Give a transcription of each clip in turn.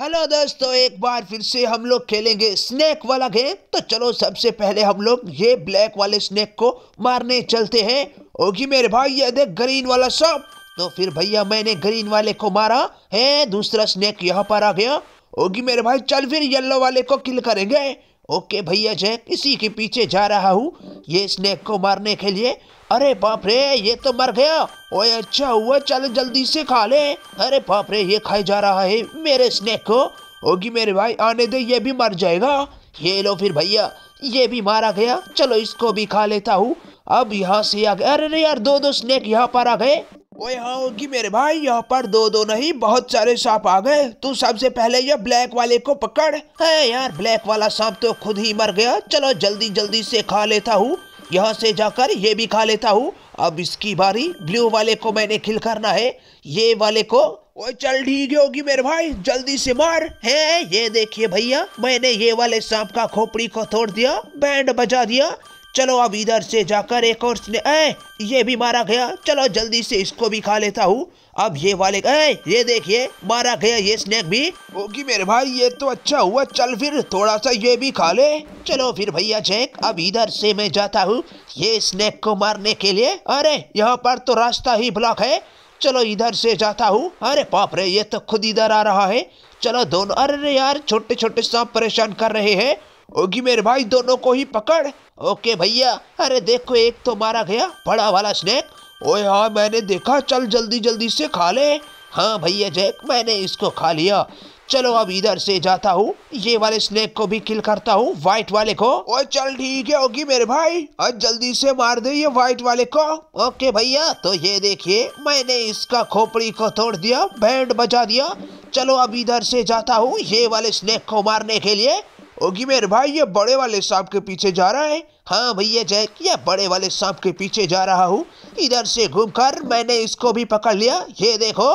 hello दोस्तों एक बार फिर से हम लोग खेलेंगे स्नैक वाला गेम तो चलो सबसे पहले हम लोग ये ब्लैक वाले स्नैक को मारने चलते हैं होगी मेरे भाई ये देख ग्रीन वाला सब तो फिर भैया मैंने ग्रीन वाले को मारा है दूसरा स्नैक यहाँ पर आ गया होगी मेरे भाई चल फिर येलो वाले को किल करेंगे ओके भैया जय इसी के पीछे जा रहा हूँ ये स्नेक को मारने के लिए अरे बाप रे ये तो मर गया ओए अच्छा हुआ चल जल्दी से खा ले अरे बाप रे ये खाए जा रहा है मेरे स्नेक को होगी मेरे भाई आने दे ये भी मर जाएगा ये लो फिर भैया ये भी मारा गया चलो इसको भी खा लेता हूँ अब यहाँ से आ गए अरे यार दो दो स्नेक यहाँ पर आ गए ओए होगी हाँ, मेरे भाई यहाँ पर दो दो नहीं बहुत सारे सांप आ गए तू सबसे पहले यह ब्लैक वाले को पकड़ है यार ब्लैक वाला सांप तो खुद ही मर गया चलो जल्दी जल्दी से खा लेता हूँ यहाँ से जाकर ये भी खा लेता हूँ अब इसकी बारी ब्लू वाले को मैंने खिल करना है ये वाले को वो चल ठीक होगी मेरे भाई जल्दी से मार है ये देखिए भैया मैंने ये वाले सांप का खोपड़ी को तोड़ दिया बैंड बजा दिया चलो अब इधर से जाकर एक और ए, ये भी मारा गया चलो जल्दी से इसको भी खा लेता हूँ अब ये वाले ए, ये देखिए मारा गया ये स्नैक भी होगी मेरे भाई ये तो अच्छा हुआ चल फिर थोड़ा सा ये भी खा ले चलो फिर भैया जैक अब इधर से मैं जाता हूँ ये स्नैक को मारने के लिए अरे यहाँ पर तो रास्ता ही ब्लॉक है चलो इधर से जाता हूँ अरे पाप रे ये तो खुद इधर आ रहा है चलो दोनों अरे यार छोटे छोटे सांप परेशान कर रहे हैं होगी मेरे भाई दोनों को ही पकड़ ओके भैया अरे देखो एक तो मारा गया बड़ा वाला स्नेक ओए हाँ मैंने देखा चल जल्दी जल्दी से खा ले हाँ भैया जैक मैंने इसको खा लिया चलो अब इधर से जाता हूँ ये वाले स्नेक को भी किल करता हूँ व्हाइट वाले को और चल ठीक है होगी मेरे भाई और जल्दी से मार दे ये व्हाइट वाले को ओके भैया तो ये देखिए मैंने इसका खोपड़ी को तोड़ दिया बैंड बजा दिया चलो अब इधर से जाता हूँ ये वाले स्नेक को मारने के लिए ओगी मेरे भाई ये बड़े वाले सांप के पीछे जा रहा है हाँ भैया जय ये बड़े वाले सांप के पीछे जा रहा हूँ इधर से घूम कर मैंने इसको भी पकड़ लिया ये देखो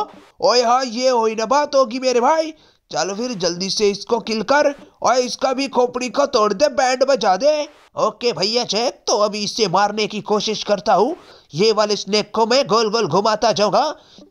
ओए हाँ ये हो ना बात होगी मेरे भाई चलो फिर जल्दी से इसको किल कर और इसका भी खोपड़ी को तोड़ दे बैंड बजा दे ओके भैया जय तो अभी इसे मारने की कोशिश करता हूँ ये वाले स्नेक को मैं गोल गोल घुमाता जाऊंगा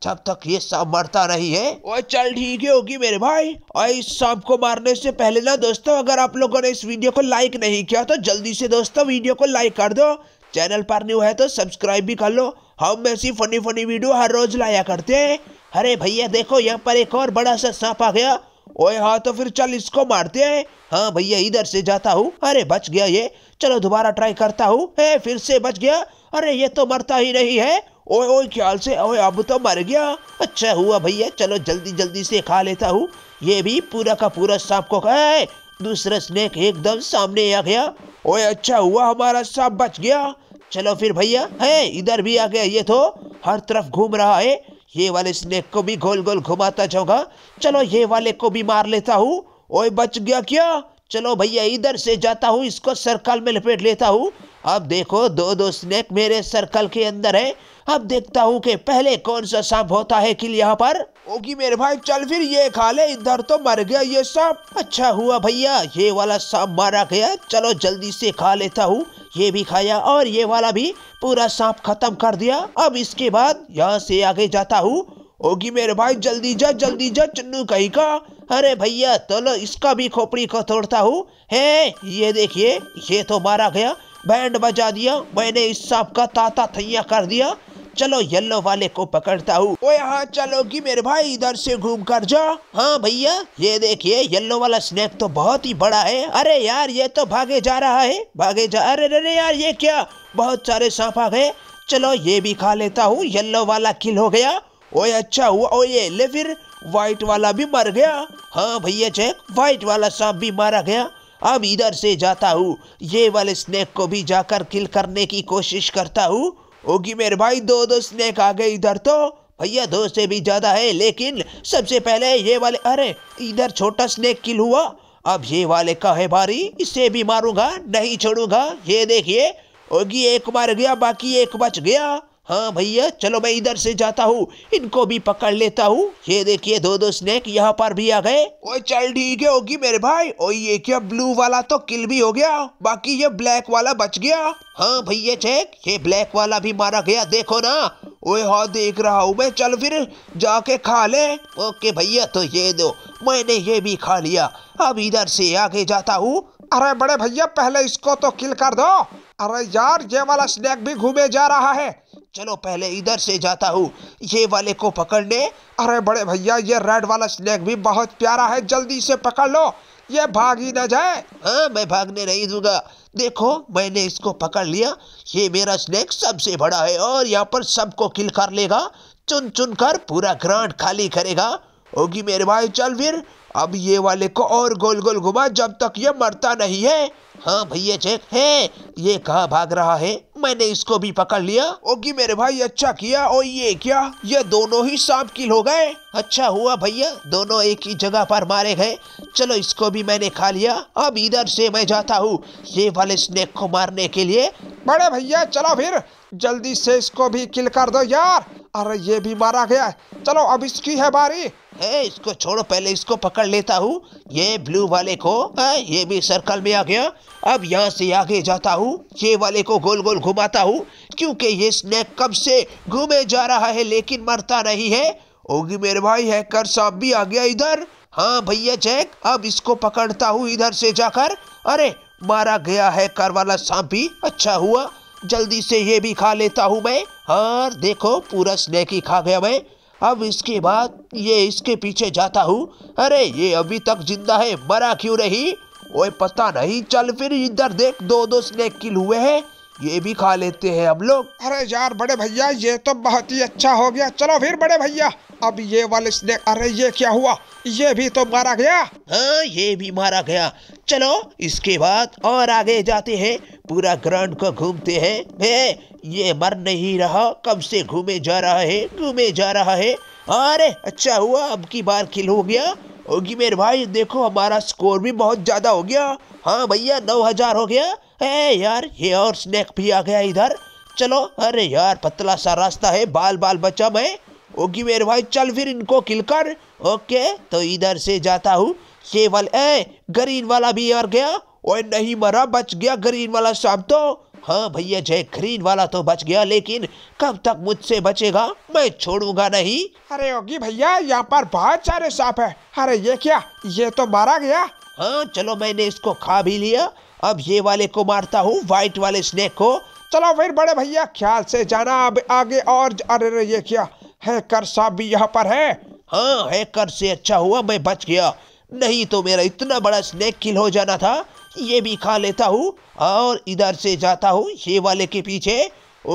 जब तक ये सांप मरता नहीं है और चल ठीक ही होगी मेरे भाई और इस सांप को मारने से पहले ना दोस्तों अगर आप लोगों ने इस वीडियो को लाइक नहीं किया तो जल्दी से दोस्तों वीडियो को लाइक कर दो चैनल पर न्यू है तो सब्सक्राइब भी कर लो हम ऐसी फनी फनी वीडियो हर रोज लाया करते हैं अरे भैया देखो यहाँ पर एक और बड़ा सा सांप आ गया ओए हाँ तो फिर चल इसको मारते हैं हाँ भैया इधर से जाता हूँ अरे बच गया ये चलो दोबारा ट्राई करता हूँ फिर से बच गया अरे ये तो मरता ही नहीं है ओए ओए ख्याल से ओए अब तो मर गया अच्छा हुआ भैया चलो जल्दी जल्दी से खा लेता हूँ ये भी पूरा का पूरा सांप को खाए दूसरा स्नेक एकदम सामने आ गया ओए अच्छा हुआ हमारा सांप बच गया चलो फिर भैया है इधर भी आ गया ये तो हर तरफ घूम रहा है ये वाले स्नेक को भी गोल गोल घुमाता जाऊंगा चलो ये वाले को भी मार लेता हूँ ओए बच गया क्या चलो भैया इधर से जाता हूँ इसको सर्कल में लपेट लेता हूँ अब देखो दो दो स्नेक मेरे सर्कल के अंदर है अब देखता हूँ कि पहले कौन सा सांप होता है किल यहाँ पर ओगी मेरे भाई चल फिर ये खा ले इधर तो मर गया ये सांप अच्छा हुआ भैया ये वाला सांप मारा गया चलो जल्दी से खा लेता हूँ ये भी खाया और ये वाला भी पूरा सांप खत्म कर दिया अब इसके बाद यहाँ से आगे जाता हूँ ओगी मेरे भाई जल्दी जा जल्दी जा चन्नू कहीं का अरे भैया चलो तो इसका भी खोपड़ी को तोड़ता हूँ है ये देखिए ये तो मारा गया बैंड बजा दिया मैंने इस सांप का ताता थैया कर दिया चलो येलो वाले को पकड़ता हूँ ओ यहाँ चलोगी मेरे भाई इधर से घूम कर जा हाँ भैया ये देखिए येलो वाला स्नेक तो बहुत ही बड़ा है अरे यार ये तो भागे जा रहा है भागे जा अरे अरे यार ये क्या बहुत सारे सांप आ गए चलो ये भी खा लेता हूँ येलो वाला किल हो गया ओए अच्छा हुआ ओ ये ले फिर व्हाइट वाला भी मर गया हाँ भैया चेक व्हाइट वाला सांप भी मारा गया अब इधर से जाता हूँ ये वाले स्नेक को भी जाकर किल करने की कोशिश करता हूँ होगी मेरे भाई दो दो स्नैक आ गए इधर तो भैया दो से भी ज़्यादा है लेकिन सबसे पहले ये वाले अरे इधर छोटा स्नेक किल हुआ अब ये वाले का है भारी इससे भी मारूंगा नहीं छोड़ूंगा ये देखिए होगी एक मार गया बाकी एक बच गया हाँ भैया चलो मैं इधर से जाता हूँ इनको भी पकड़ लेता हूँ ये देखिए दो दो स्नेक यहाँ पर भी आ गए ओए चल ठीक है होगी मेरे भाई और ये क्या ब्लू वाला तो किल भी हो गया बाकी ये ब्लैक वाला बच गया हाँ भैया चेक ये ब्लैक वाला भी मारा गया देखो ना ओए हाँ देख रहा हूँ मैं चल फिर जाके खा ले ओके भैया तो ये दो मैंने ये भी खा लिया अब इधर से आगे जाता हूँ अरे बड़े भैया पहले इसको तो किल कर दो अरे यार ये वाला स्नैक भी घूमे जा रहा है चलो पहले इधर से जाता हूँ ये वाले को पकड़ने अरे बड़े भैया ये रेड वाला स्नैक भी बहुत प्यारा है जल्दी से पकड़ लो ये भाग ही ना जाए हाँ मैं भागने नहीं दूंगा देखो मैंने इसको पकड़ लिया ये मेरा स्नैक सबसे बड़ा है और यहाँ पर सबको किल कर लेगा चुन चुन कर पूरा ग्रांड खाली करेगा होगी मेरे भाई चल फिर अब ये वाले को और गोल गोल घुमा जब तक ये मरता नहीं है हाँ भैया चेक है ये कहाँ भाग रहा है मैंने इसको भी पकड़ लिया ओगी मेरे भाई अच्छा किया और ये क्या ये दोनों ही सांप किल हो गए अच्छा हुआ भैया दोनों एक ही जगह पर मारे गए चलो इसको भी मैंने खा लिया अब इधर से मैं जाता हूँ ये वाले स्नेक को मारने के लिए बड़े भैया चलो फिर जल्दी से इसको भी किल कर दो यार अरे ये भी मारा गया चलो अब इसकी है बारी ए, इसको छोड़ो पहले इसको पकड़ लेता हूँ ये ब्लू वाले को ए, ये भी सर्कल में आ गया अब यहाँ से आगे जाता हूँ ये वाले को गोल गोल घुमाता हूँ क्योंकि ये स्नेक कब से घूमे जा रहा है लेकिन मरता नहीं है होगी मेरे भाई हैकर साहब भी आ गया इधर हाँ भैया जैक अब इसको पकड़ता हूँ इधर से जाकर अरे मारा गया है कर वाला सांप भी अच्छा हुआ जल्दी से ये भी खा लेता हूँ मैं हाँ देखो पूरा स्नैक ही खा गया मैं अब इसके बाद ये इसके पीछे जाता हूँ अरे ये अभी तक जिंदा है मरा क्यों नहीं ओए पता नहीं चल फिर इधर देख दो दो स्नैक किल हुए हैं ये भी खा लेते हैं हम लोग अरे यार बड़े भैया ये तो बहुत ही अच्छा हो गया चलो फिर बड़े भैया अब ये वाले स्नेक अरे ये क्या हुआ ये भी तो मारा गया हाँ ये भी मारा गया चलो इसके बाद और आगे जाते हैं पूरा ग्राउंड को घूमते हैं है, ये मर नहीं रहा कब से घूमे जा रहा है घूमे जा रहा है अरे अच्छा हुआ अब की बार खिल हो गया होगी मेरे भाई देखो हमारा स्कोर भी बहुत ज़्यादा हो गया हाँ भैया नौ हजार हो गया ए यार ये और स्नेक भी आ गया इधर चलो अरे यार पतला सा रास्ता है बाल बाल बचा मैं ओगी मेरे भाई चल फिर इनको किल कर ओके तो इधर से जाता हूँ केवल ए ग्रीन वाला भी यार गया और नहीं मरा बच गया ग्रीन वाला सांप तो हाँ भैया जय ग्रीन वाला तो बच गया लेकिन कब तक मुझसे बचेगा मैं छोड़ूंगा नहीं अरे योगी भैया यहाँ पर बहुत सारे सांप है अरे ये क्या ये तो मारा गया हाँ चलो मैंने इसको खा भी लिया अब ये वाले को मारता हूँ व्हाइट वाले स्नेक को चलो फिर बड़े भैया ख्याल से जाना अब आगे और अरे ये क्या हैकर साहब भी यहाँ पर है हाँ हैकर से अच्छा हुआ मैं बच गया नहीं तो मेरा इतना बड़ा स्नेक किल हो जाना था ये भी खा लेता हूँ और इधर से जाता हूँ ये वाले के पीछे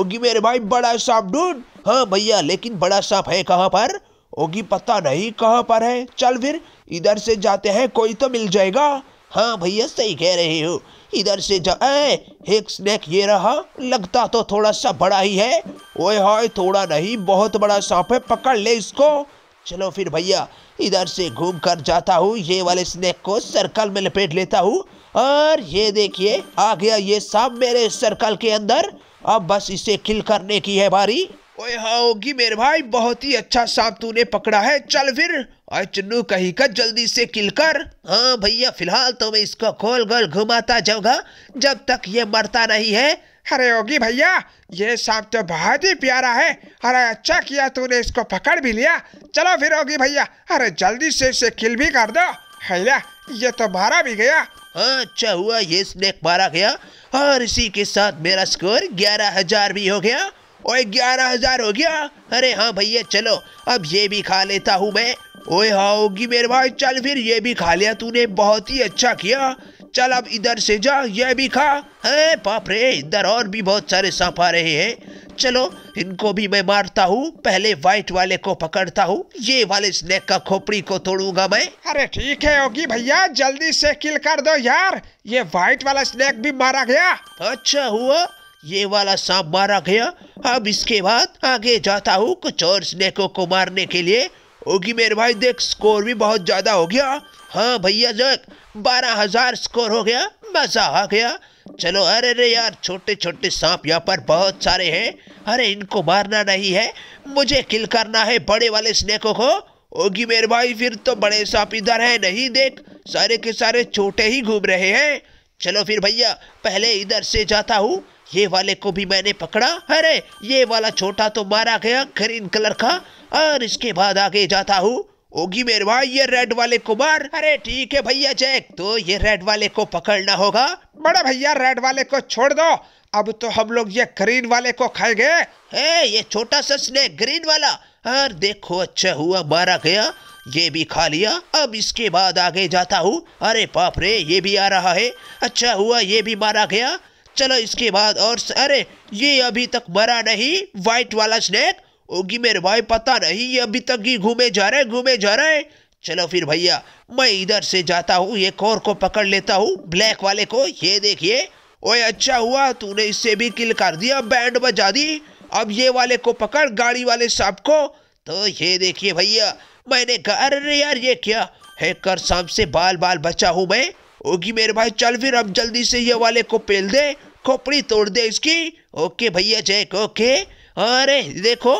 ओगी मेरे भाई बड़ा सांप ढूंढ हाँ भैया लेकिन बड़ा सांप है कहाँ पर ओगी पता नहीं कहाँ पर है चल फिर इधर से जाते हैं कोई तो मिल जाएगा हाँ भैया सही कह रहे हो इधर से जा ए, एक स्नैक ये रहा लगता तो थोड़ा सा बड़ा ही है ओए हाय थोड़ा नहीं बहुत बड़ा सांप है पकड़ ले इसको चलो फिर भैया इधर से घूम कर जाता हूँ ये वाले स्नैक को सर्कल में लपेट लेता हूँ और ये देखिए आ गया ये सांप मेरे सर्कल के अंदर अब बस इसे किल करने की है बारी ओए होगी हाँ, मेरे भाई बहुत ही अच्छा सांप तूने पकड़ा है चल फिर और चुन्नू कहीं का जल्दी से किल कर हाँ भैया फिलहाल तो मैं इसको गोल गोल घुमाता जाऊंगा जब तक ये मरता नहीं है अरे योगी भैया ये सांप तो बहुत ही प्यारा है अरे अच्छा किया तूने इसको पकड़ भी लिया चलो फिर होगी भैया अरे जल्दी से इसे किल भी कर दो हैला ये तो मारा भी गया हाँ, अच्छा हुआ ये स्नेक मारा गया और इसी के साथ मेरा स्कोर ग्यारह हजार भी हो गया ओए ग्यारह हजार हो गया अरे हाँ भैया चलो अब ये भी खा लेता हूँ मैं ओए हाँ होगी मेरे भाई चल फिर ये भी खा लिया तूने बहुत ही अच्छा किया चल अब इधर से जा ये भी खा है बाप रे इधर और भी बहुत सारे सांप आ रहे हैं चलो इनको भी मैं मारता हूँ पहले व्हाइट वाले को पकड़ता हूँ ये वाले स्नेक का खोपड़ी को तोड़ूंगा मैं अरे ठीक है योगी भैया जल्दी से किल कर दो यार ये व्हाइट वाला स्नेक भी मारा गया अच्छा हुआ ये वाला सांप मारा गया अब इसके बाद आगे जाता हूँ कुछ और स्नेको को मारने के लिए होगी मेरे भाई देख स्कोर भी बहुत ज़्यादा हो गया हाँ भैया जग बारह हजार स्कोर हो गया मज़ा आ गया चलो अरे अरे यार छोटे छोटे सांप यहाँ पर बहुत सारे हैं अरे इनको मारना नहीं है मुझे किल करना है बड़े वाले स्नेको को होगी मेरे भाई फिर तो बड़े सांप इधर है नहीं देख सारे के सारे छोटे ही घूम रहे हैं चलो फिर भैया पहले इधर से जाता हूँ ये वाले को भी मैंने पकड़ा अरे ये वाला छोटा तो मारा गया ग्रीन कलर का और इसके बाद आगे जाता हूँ ओगी मेरे भाई ये रेड वाले को मार अरे ठीक है भैया जैक तो ये रेड वाले को पकड़ना होगा बड़ा भैया रेड वाले को छोड़ दो अब तो हम लोग ये ग्रीन वाले को खाए है ये छोटा सा स्नेक ग्रीन वाला और देखो अच्छा हुआ मारा गया ये भी खा लिया अब इसके बाद आगे जाता हूँ अरे पाप रे ये भी आ रहा है अच्छा हुआ ये भी मारा गया चलो इसके बाद और स... अरे ये अभी तक मरा नहीं वाइट वाला स्नैक ओगी मेरे भाई पता नहीं ये अभी तक ही घूमे जा रहे घूमे जा रहे चलो फिर भैया मैं इधर से जाता हूँ एक और को पकड़ लेता हूँ ब्लैक वाले को ये देखिए ओए अच्छा हुआ तूने इससे भी किल कर दिया बैंड बजा दी अब ये वाले को पकड़ गाड़ी वाले सांप को तो ये देखिए भैया मैंने कहा अरे यार ये क्या हैकर सांप से बाल बाल बचा हूँ मैं ओके मेरे भाई चल फिर अब जल्दी से ये वाले को पेल दे खोपड़ी तोड़ दे इसकी ओके भैया जैक ओके अरे देखो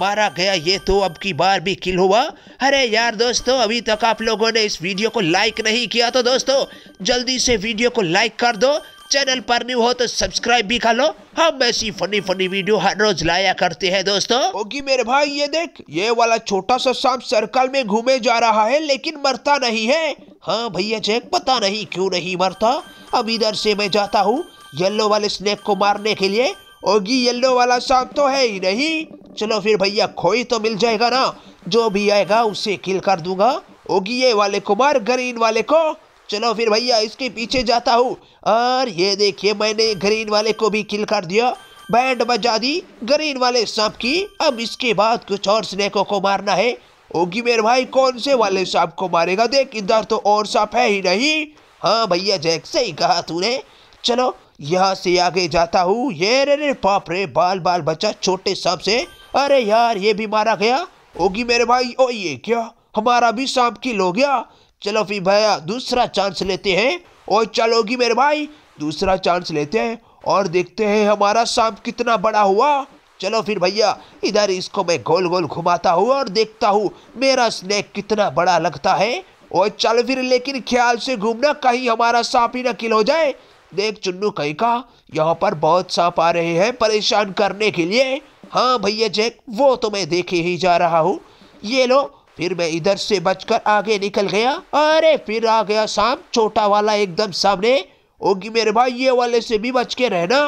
मारा गया ये तो अब की बार भी किल हुआ अरे यार दोस्तों अभी तक आप लोगों ने इस वीडियो को लाइक नहीं किया तो दोस्तों जल्दी से वीडियो को लाइक कर दो चैनल पर न्यू हो तो सब्सक्राइब भी कर लो हम ऐसी फनी फनी वीडियो हर रोज लाया करते हैं दोस्तों ओके मेरे भाई ये देख ये वाला छोटा सा सांप सर्कल में घूमे जा रहा है लेकिन मरता नहीं है हाँ भैया जैक पता नहीं क्यों नहीं मरता अब इधर से मैं जाता हूँ येल्लो वाले स्नेक को मारने के लिए ओगी येल्लो वाला सांप तो है ही नहीं चलो फिर भैया खोई तो मिल जाएगा ना जो भी आएगा उसे किल कर दूंगा ओगी ये वाले को मार ग्रीन वाले को चलो फिर भैया इसके पीछे जाता हूँ और ये देखिए मैंने ग्रीन वाले को भी किल कर दिया बैंड बजा दी ग्रीन वाले सांप की अब इसके बाद कुछ और स्नेकों को मारना है ओगी मेरे भाई कौन से वाले सांप को मारेगा देख इधर तो और सांप है ही नहीं हाँ भैया जैक सही कहा तूने चलो यहाँ से आगे जाता हूँ ये रे रे पाप रे बाल बाल बच्चा छोटे सांप से अरे यार ये भी मारा गया होगी मेरे भाई ओ ये क्या हमारा भी सांप किल हो गया चलो फिर भैया दूसरा चांस लेते हैं और चलोगी मेरे भाई दूसरा चांस लेते हैं और देखते हैं हमारा सांप कितना बड़ा हुआ चलो फिर भैया इधर इसको मैं गोल गोल घुमाता हूँ और देखता हूँ मेरा स्नैक कितना बड़ा लगता है और चल फिर लेकिन ख्याल से घूमना कहीं हमारा सांप ही न किल हो जाए देख चुन्नू कहीं का यहाँ पर बहुत सांप आ रहे हैं परेशान करने के लिए हाँ भैया जैक वो तो मैं देखे ही जा रहा हूँ ये लो फिर मैं इधर से बचकर आगे निकल गया अरे फिर आ गया सांप छोटा वाला एकदम सामने ओगी मेरे भाई ये वाले से भी बच के रहना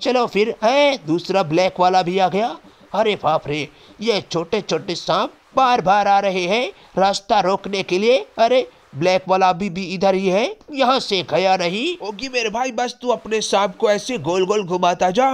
चलो फिर है दूसरा ब्लैक वाला भी आ गया अरे बाप रे ये छोटे छोटे सांप बार बार आ रहे हैं रास्ता रोकने के लिए अरे ब्लैक वाला अभी भी इधर ही है यहाँ से गया नहीं होगी मेरे भाई बस तू अपने सांप को ऐसे गोल गोल घुमाता जा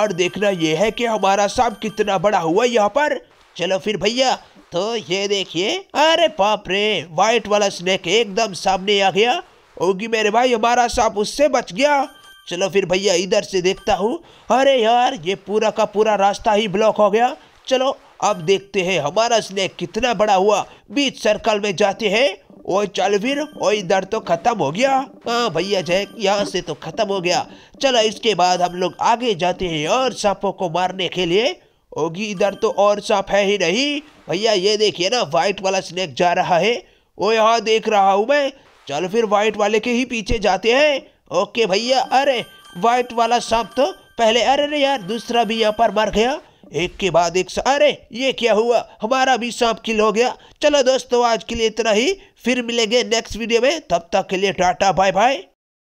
और देखना ये है कि हमारा सांप कितना बड़ा हुआ यहाँ पर चलो फिर भैया तो ये देखिए अरे पाप रे व्हाइट वाला स्नेक एकदम सामने आ गया होगी मेरे भाई हमारा सांप उससे बच गया चलो फिर भैया इधर से देखता हूँ अरे यार ये पूरा का पूरा रास्ता ही ब्लॉक हो गया चलो अब देखते हैं हमारा स्नैक कितना बड़ा हुआ बीच सर्कल में जाते हैं ओ चल फिर ओ इधर तो खत्म हो गया हाँ भैया जय यहाँ से तो खत्म हो गया चलो इसके बाद हम लोग आगे जाते हैं और सांपों को मारने के लिए ओगी इधर तो और सांप है ही नहीं भैया ये देखिए ना वाइट वाला स्नैक जा रहा है ओ यहाँ देख रहा हूँ मैं चल फिर वाइट वाले के ही पीछे जाते हैं ओके भैया अरे व्हाइट वाला सांप तो पहले अरे अरे यार दूसरा भी यहाँ पर मर गया एक के बाद एक अरे ये क्या हुआ हमारा भी सांप किल हो गया चलो दोस्तों आज के लिए इतना ही फिर मिलेंगे नेक्स्ट वीडियो में तब तक के लिए टाटा बाय बाय